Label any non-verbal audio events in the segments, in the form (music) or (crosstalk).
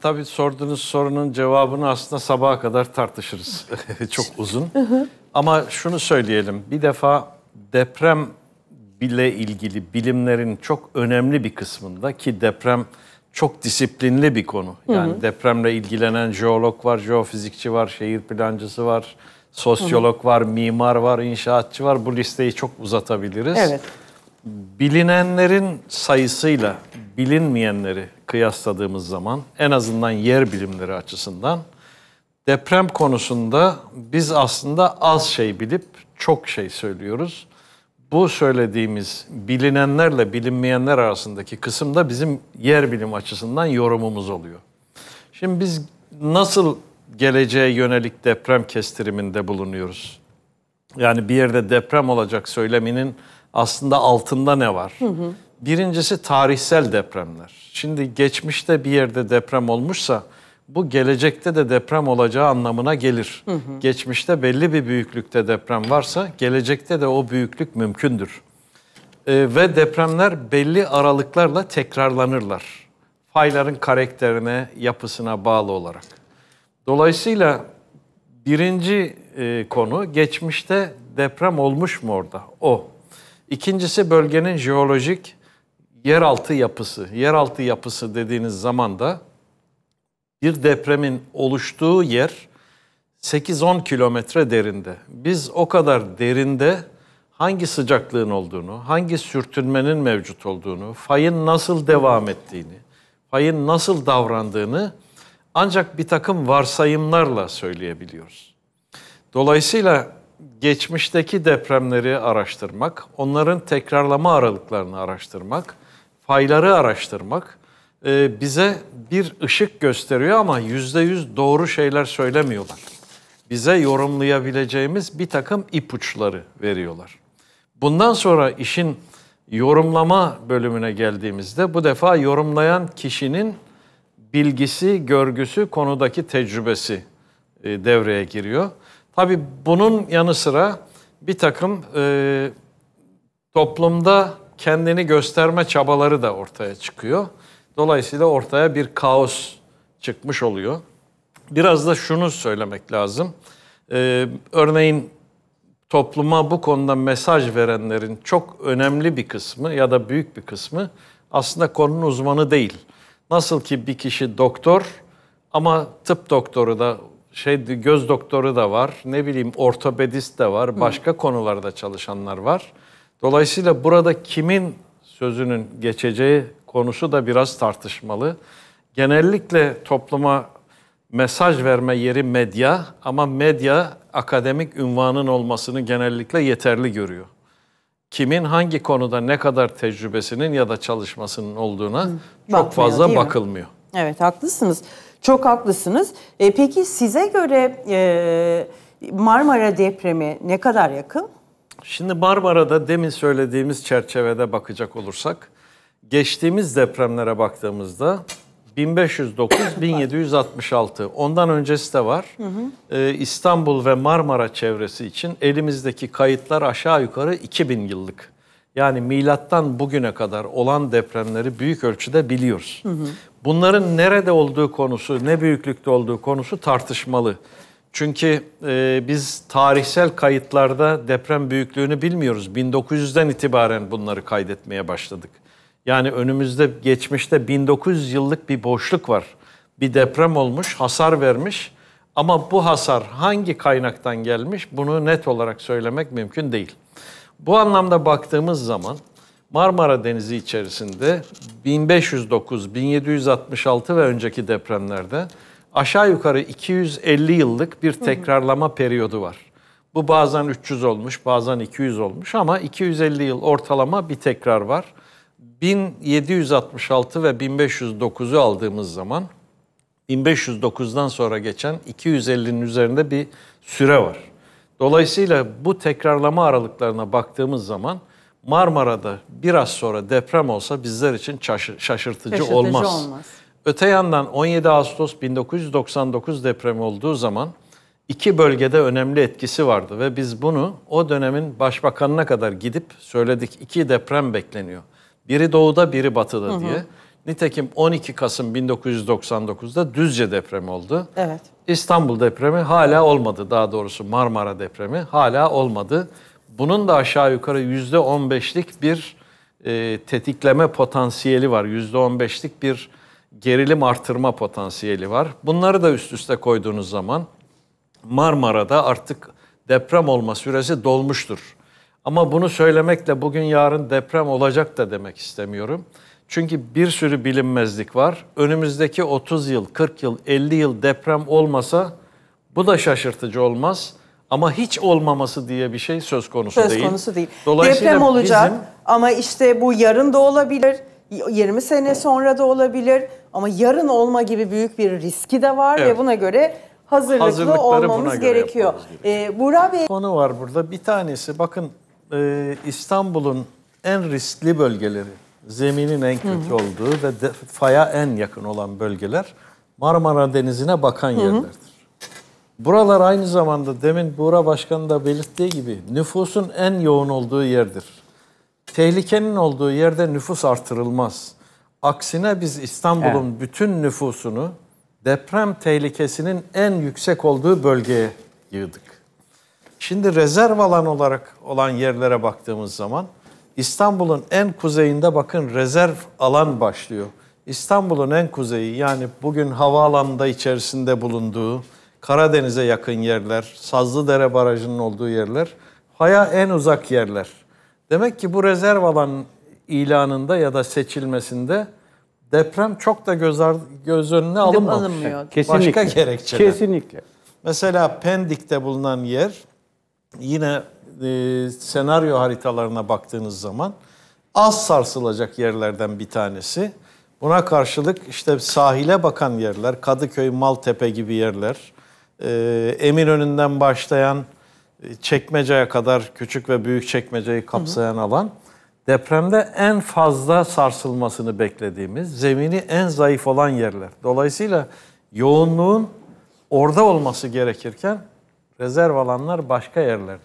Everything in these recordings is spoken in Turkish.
Tabii sorduğunuz sorunun cevabını aslında sabaha kadar tartışırız. (laughs) Çok uzun. Ama şunu söyleyelim. Bir defa deprem bile ilgili bilimlerin çok önemli bir kısmında ki deprem çok disiplinli bir konu. Yani hı hı. depremle ilgilenen jeolog var, jeofizikçi var, şehir plancısı var, sosyolog hı hı. var, mimar var, inşaatçı var. Bu listeyi çok uzatabiliriz. Evet. Bilinenlerin sayısıyla bilinmeyenleri kıyasladığımız zaman en azından yer bilimleri açısından deprem konusunda biz aslında az şey bilip çok şey söylüyoruz. Bu söylediğimiz bilinenlerle bilinmeyenler arasındaki kısım da bizim yer bilim açısından yorumumuz oluyor. Şimdi biz nasıl geleceğe yönelik deprem kestiriminde bulunuyoruz? Yani bir yerde deprem olacak söyleminin aslında altında ne var? Hı hı. Birincisi tarihsel depremler. Şimdi geçmişte bir yerde deprem olmuşsa bu gelecekte de deprem olacağı anlamına gelir. Hı hı. Geçmişte belli bir büyüklükte deprem varsa gelecekte de o büyüklük mümkündür. Ee, ve depremler belli aralıklarla tekrarlanırlar. Fayların karakterine, yapısına bağlı olarak. Dolayısıyla birinci e, konu geçmişte deprem olmuş mu orada? O. İkincisi bölgenin jeolojik yeraltı yapısı. Yeraltı yapısı dediğiniz zaman da bir depremin oluştuğu yer 8-10 kilometre derinde. Biz o kadar derinde hangi sıcaklığın olduğunu, hangi sürtünmenin mevcut olduğunu, fayın nasıl devam ettiğini, fayın nasıl davrandığını ancak bir takım varsayımlarla söyleyebiliyoruz. Dolayısıyla geçmişteki depremleri araştırmak, onların tekrarlama aralıklarını araştırmak fayları araştırmak e, bize bir ışık gösteriyor ama yüzde yüz doğru şeyler söylemiyorlar. Bize yorumlayabileceğimiz bir takım ipuçları veriyorlar. Bundan sonra işin yorumlama bölümüne geldiğimizde bu defa yorumlayan kişinin bilgisi, görgüsü, konudaki tecrübesi e, devreye giriyor. Tabii bunun yanı sıra bir takım e, toplumda kendini gösterme çabaları da ortaya çıkıyor. Dolayısıyla ortaya bir kaos çıkmış oluyor. Biraz da şunu söylemek lazım. Ee, örneğin topluma bu konuda mesaj verenlerin çok önemli bir kısmı ya da büyük bir kısmı aslında konunun uzmanı değil. Nasıl ki bir kişi doktor ama tıp doktoru da şey göz doktoru da var, ne bileyim ortopedist de var, başka Hı. konularda çalışanlar var. Dolayısıyla burada kimin sözünün geçeceği konusu da biraz tartışmalı. Genellikle topluma mesaj verme yeri medya ama medya akademik ünvanın olmasını genellikle yeterli görüyor. Kimin hangi konuda ne kadar tecrübesinin ya da çalışmasının olduğuna Hı, çok fazla bakılmıyor. Evet haklısınız. Çok haklısınız. E, peki size göre e, Marmara depremi ne kadar yakın? Şimdi Barbara'da demin söylediğimiz çerçevede bakacak olursak geçtiğimiz depremlere baktığımızda 1509 1766 ondan öncesi de var. Hı hı. Ee, İstanbul ve Marmara çevresi için elimizdeki kayıtlar aşağı yukarı 2000 yıllık. Yani milattan bugüne kadar olan depremleri büyük ölçüde biliyoruz. Hı hı. Bunların nerede olduğu konusu, ne büyüklükte olduğu konusu tartışmalı. Çünkü e, biz tarihsel kayıtlarda deprem büyüklüğünü bilmiyoruz. 1900'den itibaren bunları kaydetmeye başladık. Yani önümüzde geçmişte 1900 yıllık bir boşluk var. Bir deprem olmuş, hasar vermiş ama bu hasar hangi kaynaktan gelmiş bunu net olarak söylemek mümkün değil. Bu anlamda baktığımız zaman Marmara Denizi içerisinde 1509, 1766 ve önceki depremlerde aşağı yukarı 250 yıllık bir tekrarlama periyodu var. Bu bazen 300 olmuş, bazen 200 olmuş ama 250 yıl ortalama bir tekrar var. 1766 ve 1509'u aldığımız zaman 1509'dan sonra geçen 250'nin üzerinde bir süre var. Dolayısıyla bu tekrarlama aralıklarına baktığımız zaman Marmara'da biraz sonra deprem olsa bizler için şaşırtıcı, şaşırtıcı olmaz. olmaz. Öte yandan 17 Ağustos 1999 depremi olduğu zaman iki bölgede önemli etkisi vardı ve biz bunu o dönemin başbakanına kadar gidip söyledik. iki deprem bekleniyor. Biri doğuda, biri batıda hı hı. diye. Nitekim 12 Kasım 1999'da Düzce depremi oldu. Evet. İstanbul depremi hala olmadı. Daha doğrusu Marmara depremi hala olmadı. Bunun da aşağı yukarı %15'lik bir e, tetikleme potansiyeli var. %15'lik bir gerilim artırma potansiyeli var. Bunları da üst üste koyduğunuz zaman Marmara'da artık deprem olma süresi dolmuştur. Ama bunu söylemekle bugün yarın deprem olacak da demek istemiyorum. Çünkü bir sürü bilinmezlik var. Önümüzdeki 30 yıl, 40 yıl, 50 yıl deprem olmasa bu da şaşırtıcı olmaz. Ama hiç olmaması diye bir şey söz konusu söz değil. Söz konusu değil. Dolayısıyla deprem olacak bizim... ama işte bu yarın da olabilir, 20 sene sonra da olabilir. Ama yarın olma gibi büyük bir riski de var evet. ve buna göre hazırlıklı olmamız gerekiyor. gerekiyor. Ee, Burak Bey... Konu var burada. Bir tanesi bakın e, İstanbul'un en riskli bölgeleri, zeminin en kötü Hı-hı. olduğu ve de, faya en yakın olan bölgeler Marmara Denizi'ne bakan Hı-hı. yerlerdir. Buralar aynı zamanda demin Buğra Başkanı da belirttiği gibi nüfusun en yoğun olduğu yerdir. Tehlikenin olduğu yerde nüfus artırılmaz. Aksine biz İstanbul'un evet. bütün nüfusunu deprem tehlikesinin en yüksek olduğu bölgeye yığdık. Şimdi rezerv alan olarak olan yerlere baktığımız zaman İstanbul'un en kuzeyinde bakın rezerv alan başlıyor. İstanbul'un en kuzeyi yani bugün havaalanında içerisinde bulunduğu Karadeniz'e yakın yerler, Sazlıdere Barajı'nın olduğu yerler, Haya en uzak yerler. Demek ki bu rezerv alan ilanında ya da seçilmesinde deprem çok da göz, ar- göz önüne alınmamış. Kesinlikle. Başka gerekçeler. Kesinlikle. Mesela Pendik'te bulunan yer yine e, senaryo haritalarına baktığınız zaman az sarsılacak yerlerden bir tanesi. Buna karşılık işte sahile bakan yerler, Kadıköy, Maltepe gibi yerler, e, Eminönü'nden başlayan e, Çekmece'ye kadar küçük ve büyük çekmeceyi kapsayan hı hı. alan depremde en fazla sarsılmasını beklediğimiz, zemini en zayıf olan yerler. Dolayısıyla yoğunluğun orada olması gerekirken rezerv alanlar başka yerlerde.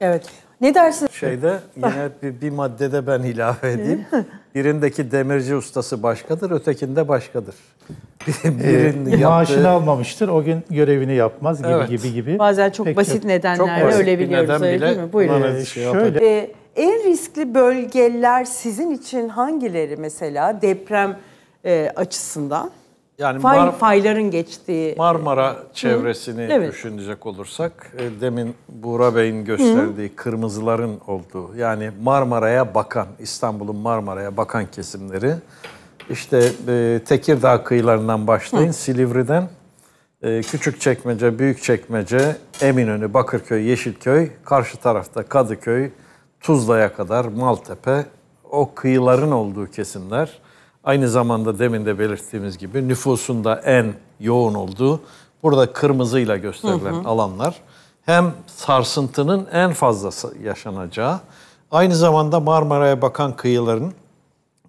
Evet. Ne dersin? Şeyde yine bir, bir maddede ben ilave edeyim. (laughs) Birindeki demirci ustası başkadır, ötekinde başkadır. (laughs) Ee, birinin yaptığı... Maaşını almamıştır, o gün görevini yapmaz gibi Evet. gibi gibi. Bazen çok Peki. basit nedenlerle Çok basit bir ölebiliyoruz neden bile değil mi? Buyurun. buna- şey Şöyle, en riskli bölgeler sizin için hangileri mesela deprem e, açısından? Yani Fay, Mar- fayların geçtiği Marmara çevresini Hı. düşünecek olursak e, demin Buğra Bey'in gösterdiği Hı. kırmızıların olduğu yani Marmara'ya bakan İstanbul'un Marmara'ya bakan kesimleri işte e, Tekirdağ kıyılarından başlayın Hı. Silivri'den e, büyük çekmece Eminönü, Bakırköy, Yeşilköy, karşı tarafta Kadıköy, Tuzla'ya kadar Maltepe o kıyıların olduğu kesimler aynı zamanda demin de belirttiğimiz gibi nüfusunda en yoğun olduğu burada kırmızıyla gösterilen hı hı. alanlar hem sarsıntının en fazla yaşanacağı aynı zamanda Marmara'ya bakan kıyıların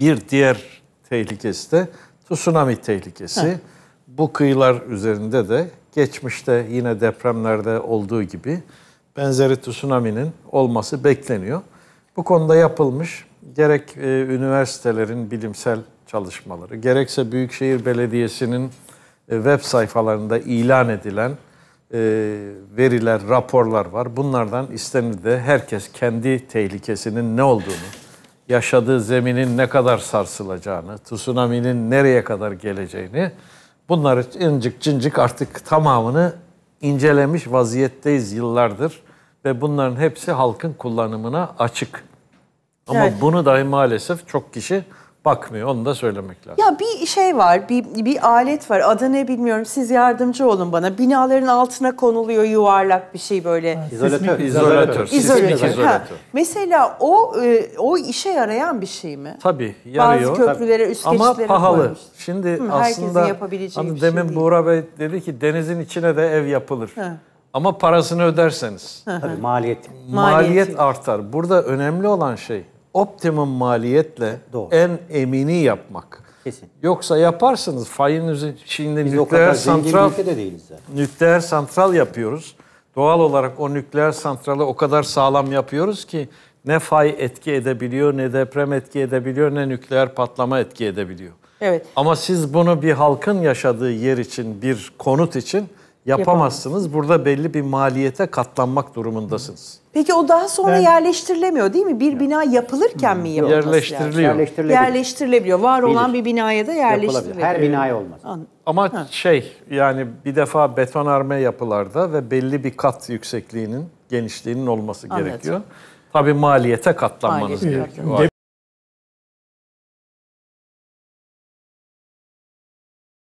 bir diğer tehlikesi de tsunami tehlikesi. Hı. Bu kıyılar üzerinde de geçmişte yine depremlerde olduğu gibi benzeri tsunami'nin olması bekleniyor. Bu konuda yapılmış gerek e, üniversitelerin bilimsel çalışmaları, gerekse Büyükşehir Belediyesi'nin e, web sayfalarında ilan edilen e, veriler, raporlar var. Bunlardan istenir de herkes kendi tehlikesinin ne olduğunu, yaşadığı zeminin ne kadar sarsılacağını, tsunami'nin nereye kadar geleceğini bunları incik cincik artık tamamını incelemiş vaziyetteyiz yıllardır ve bunların hepsi halkın kullanımına açık. Ama evet. bunu dahi maalesef çok kişi bakmıyor. Onu da söylemek lazım. Ya bir şey var, bir, bir alet var. Adı ne bilmiyorum. Siz yardımcı olun bana. Binaların altına konuluyor yuvarlak bir şey böyle. İzolatör, izolatör. İzolatör. İzolatör. izolatör. Ha, mesela o e, o işe yarayan bir şey mi? Tabii yarıyor. Bazı köprülere, üst Ama geçitlere pahalı. Koymuş. Şimdi Hı, aslında hani şey demin şey Buğra Bey dedi ki denizin içine de ev yapılır. Hı. Ama parasını öderseniz. Tabii Maliyet, maliyet artar. Burada önemli olan şey optimum maliyetle Doğru. en emini yapmak. Kesin. Yoksa yaparsınız fayınızı şimdi Biz nükleer santral de değiliz zaten. nükleer santral yapıyoruz. Doğal olarak o nükleer santralı o kadar sağlam yapıyoruz ki ne fay etki edebiliyor, ne deprem etki edebiliyor, ne nükleer patlama etki edebiliyor. Evet. Ama siz bunu bir halkın yaşadığı yer için, bir konut için yapamazsınız. Burada belli bir maliyete katlanmak durumundasınız. Peki o daha sonra ben, yerleştirilemiyor değil mi? Bir bina yapılırken mi hmm. yapılması Yerleştiriliyor. Yani? Yerleştirilebiliyor. Var Bilir. olan bir binaya da yerleştirilebilir. Her binaya olmaz. Ama ha. şey yani bir defa betonarme yapılarda ve belli bir kat yüksekliğinin, genişliğinin olması Anladım. gerekiyor. Tabii maliyete katlanmanız Maliyet gerekiyor.